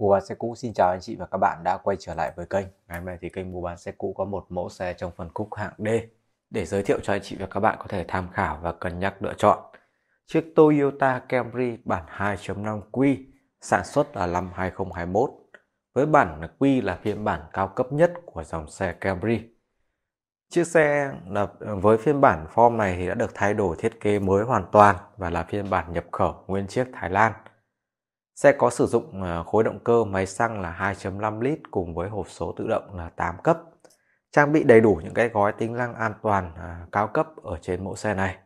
Mua bán xe cũ xin chào anh chị và các bạn đã quay trở lại với kênh. Ngày hôm nay thì kênh mua bán xe cũ có một mẫu xe trong phân khúc hạng D để giới thiệu cho anh chị và các bạn có thể tham khảo và cân nhắc lựa chọn. Chiếc Toyota Camry bản 2.5 Q sản xuất là năm 2021 với bản Q là phiên bản cao cấp nhất của dòng xe Camry. Chiếc xe là với phiên bản form này thì đã được thay đổi thiết kế mới hoàn toàn và là phiên bản nhập khẩu nguyên chiếc Thái Lan Xe có sử dụng à, khối động cơ máy xăng là 2.5 lít cùng với hộp số tự động là 8 cấp. Trang bị đầy đủ những cái gói tính năng an toàn à, cao cấp ở trên mẫu xe này.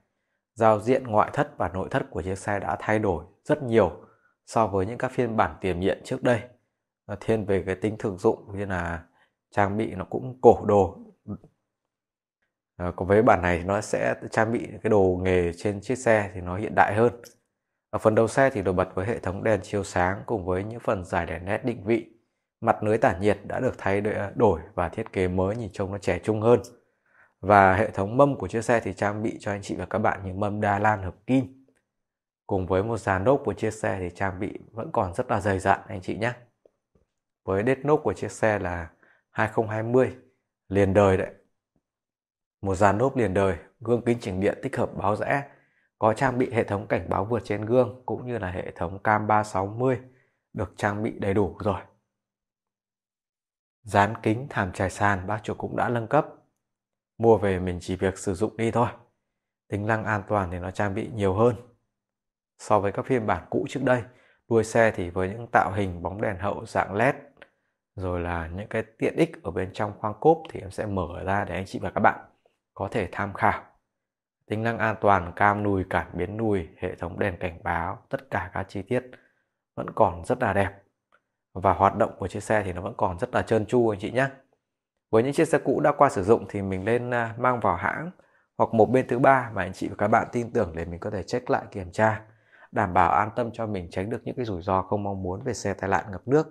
Giao diện ngoại thất và nội thất của chiếc xe đã thay đổi rất nhiều so với những các phiên bản tiềm nhiệm trước đây. Nó thiên về cái tính thực dụng như là trang bị nó cũng cổ đồ. Ờ, còn với bản này thì nó sẽ trang bị cái đồ nghề trên chiếc xe thì nó hiện đại hơn. Ở phần đầu xe thì được bật với hệ thống đèn chiếu sáng cùng với những phần giải đèn nét định vị. Mặt lưới tản nhiệt đã được thay à, đổi và thiết kế mới nhìn trông nó trẻ trung hơn. Và hệ thống mâm của chiếc xe thì trang bị cho anh chị và các bạn những mâm đa lan hợp kim. Cùng với một dàn nốt của chiếc xe thì trang bị vẫn còn rất là dày dặn anh chị nhé. Với đết nốt của chiếc xe là 2020 liền đời đấy. Một dàn nốt liền đời, gương kính chỉnh điện tích hợp báo rẽ có trang bị hệ thống cảnh báo vượt trên gương cũng như là hệ thống cam 360 được trang bị đầy đủ rồi. Dán kính thảm trải sàn bác chủ cũng đã nâng cấp. Mua về mình chỉ việc sử dụng đi thôi. Tính năng an toàn thì nó trang bị nhiều hơn. So với các phiên bản cũ trước đây, đuôi xe thì với những tạo hình bóng đèn hậu dạng LED rồi là những cái tiện ích ở bên trong khoang cốp thì em sẽ mở ra để anh chị và các bạn có thể tham khảo tính năng an toàn cam nùi cảm biến nùi hệ thống đèn cảnh báo tất cả các chi tiết vẫn còn rất là đẹp và hoạt động của chiếc xe thì nó vẫn còn rất là trơn tru anh chị nhé với những chiếc xe cũ đã qua sử dụng thì mình nên à, mang vào hãng hoặc một bên thứ ba mà anh chị và các bạn tin tưởng để mình có thể check lại kiểm tra đảm bảo an tâm cho mình tránh được những cái rủi ro không mong muốn về xe tai nạn ngập nước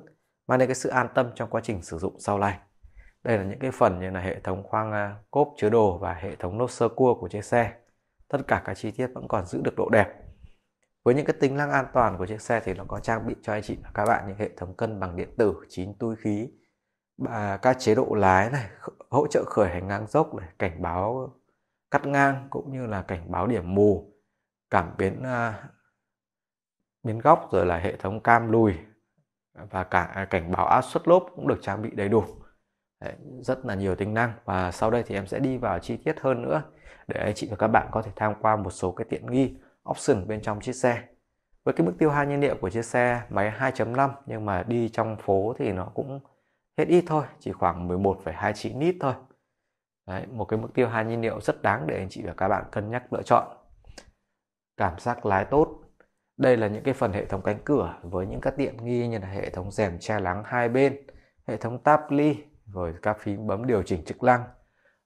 mang đến cái sự an tâm trong quá trình sử dụng sau này đây là những cái phần như là hệ thống khoang à, cốp chứa đồ và hệ thống nốt sơ cua của chiếc xe tất cả các chi tiết vẫn còn giữ được độ đẹp với những cái tính năng an toàn của chiếc xe thì nó có trang bị cho anh chị và các bạn những hệ thống cân bằng điện tử, chín túi khí, và các chế độ lái này, hỗ trợ khởi hành ngang dốc này, cảnh báo cắt ngang cũng như là cảnh báo điểm mù, cảm biến à, biến góc rồi là hệ thống cam lùi và cả à, cảnh báo áp suất lốp cũng được trang bị đầy đủ. Đấy, rất là nhiều tính năng và sau đây thì em sẽ đi vào chi tiết hơn nữa để anh chị và các bạn có thể tham qua một số cái tiện nghi option bên trong chiếc xe với cái mức tiêu hao nhiên liệu của chiếc xe máy 2.5 nhưng mà đi trong phố thì nó cũng hết ít thôi chỉ khoảng 11,29 lít thôi Đấy, một cái mức tiêu hao nhiên liệu rất đáng để anh chị và các bạn cân nhắc lựa chọn cảm giác lái tốt đây là những cái phần hệ thống cánh cửa với những các tiện nghi như là hệ thống rèm che nắng hai bên hệ thống táp ly rồi các phím bấm điều chỉnh chức năng.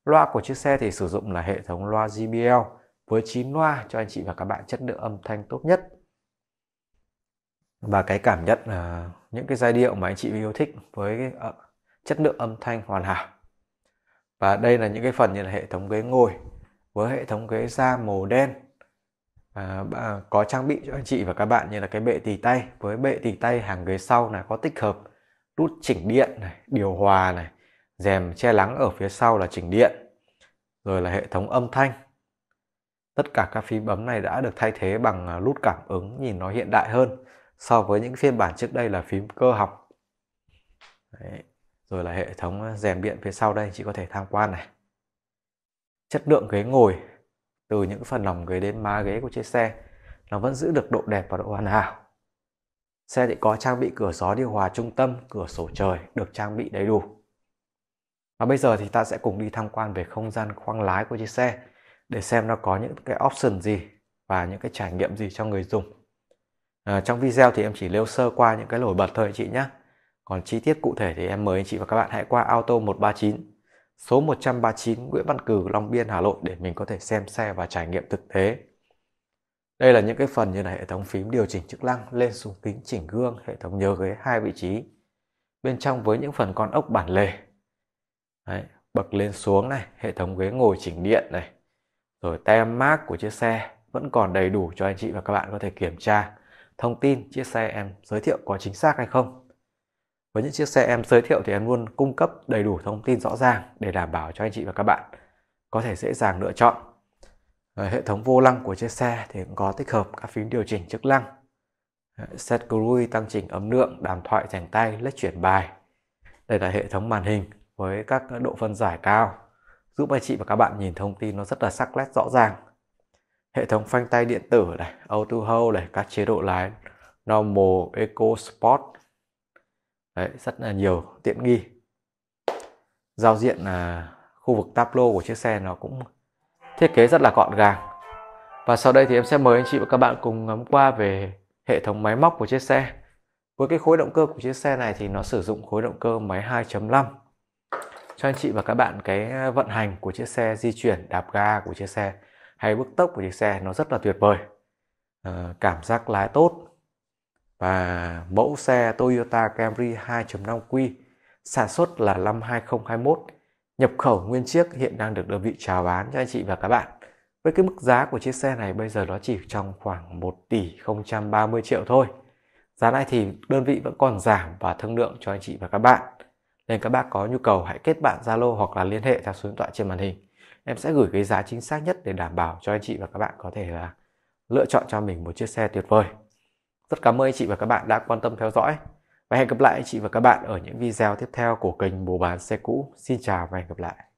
Loa của chiếc xe thì sử dụng là hệ thống loa JBL với 9 loa cho anh chị và các bạn chất lượng âm thanh tốt nhất. Và cái cảm nhận là những cái giai điệu mà anh chị yêu thích với cái, ờ, chất lượng âm thanh hoàn hảo. Và đây là những cái phần như là hệ thống ghế ngồi với hệ thống ghế da màu đen à, có trang bị cho anh chị và các bạn như là cái bệ tì tay với bệ tì tay hàng ghế sau là có tích hợp nút chỉnh điện này, điều hòa này, rèm che lắng ở phía sau là chỉnh điện, rồi là hệ thống âm thanh. Tất cả các phím bấm này đã được thay thế bằng nút à, cảm ứng nhìn nó hiện đại hơn so với những phiên bản trước đây là phím cơ học. Đấy. Rồi là hệ thống à, rèm điện phía sau đây chị có thể tham quan này. Chất lượng ghế ngồi từ những phần lòng ghế đến má ghế của chiếc xe nó vẫn giữ được độ đẹp và độ hoàn hảo Xe thì có trang bị cửa gió điều hòa trung tâm, cửa sổ trời được trang bị đầy đủ. Và bây giờ thì ta sẽ cùng đi tham quan về không gian khoang lái của chiếc xe để xem nó có những cái option gì và những cái trải nghiệm gì cho người dùng. À, trong video thì em chỉ nêu sơ qua những cái nổi bật thôi anh chị nhé. Còn chi tiết cụ thể thì em mời anh chị và các bạn hãy qua Auto 139 số 139 Nguyễn Văn Cử, Long Biên, Hà Nội để mình có thể xem xe và trải nghiệm thực tế. Đây là những cái phần như là hệ thống phím điều chỉnh chức năng, lên xuống kính, chỉnh gương, hệ thống nhớ ghế hai vị trí. Bên trong với những phần con ốc bản lề. Đấy, bậc lên xuống này, hệ thống ghế ngồi chỉnh điện này. Rồi tem mác của chiếc xe vẫn còn đầy đủ cho anh chị và các bạn có thể kiểm tra thông tin chiếc xe em giới thiệu có chính xác hay không. Với những chiếc xe em giới thiệu thì em luôn cung cấp đầy đủ thông tin rõ ràng để đảm bảo cho anh chị và các bạn có thể dễ dàng lựa chọn. Ờ, hệ thống vô lăng của chiếc xe thì cũng có tích hợp các phím điều chỉnh chức năng ờ, set cruise tăng chỉnh ấm lượng đàm thoại thành tay lách chuyển bài đây là hệ thống màn hình với các độ phân giải cao giúp anh chị và các bạn nhìn thông tin nó rất là sắc nét rõ ràng hệ thống phanh tay điện tử này auto hold này các chế độ lái normal eco sport đấy rất là nhiều tiện nghi giao diện là khu vực tablo của chiếc xe nó cũng thiết kế rất là gọn gàng và sau đây thì em sẽ mời anh chị và các bạn cùng ngắm qua về hệ thống máy móc của chiếc xe với cái khối động cơ của chiếc xe này thì nó sử dụng khối động cơ máy 2.5 cho anh chị và các bạn cái à, vận hành của chiếc xe di chuyển đạp ga của chiếc xe hay bước tốc của chiếc xe nó rất là tuyệt vời à, cảm giác lái tốt và mẫu xe Toyota Camry 2.5 Q sản xuất là năm 2021 nhập khẩu nguyên chiếc hiện đang được đơn vị chào bán cho anh chị và các bạn. Với cái mức giá của chiếc xe này bây giờ nó chỉ trong khoảng 1 tỷ 030 triệu thôi. Giá này thì đơn vị vẫn còn giảm và thương lượng cho anh chị và các bạn. Nên các bác có nhu cầu hãy kết bạn Zalo hoặc là liên hệ theo số điện thoại trên màn hình. Em sẽ gửi cái giá chính xác nhất để đảm bảo cho anh chị và các bạn có thể là lựa chọn cho mình một chiếc xe tuyệt vời. Rất cảm ơn anh chị và các bạn đã quan tâm theo dõi. Và hẹn gặp lại chị và các bạn ở những video tiếp theo của kênh mua Bán Xe Cũ. Xin chào và hẹn gặp lại.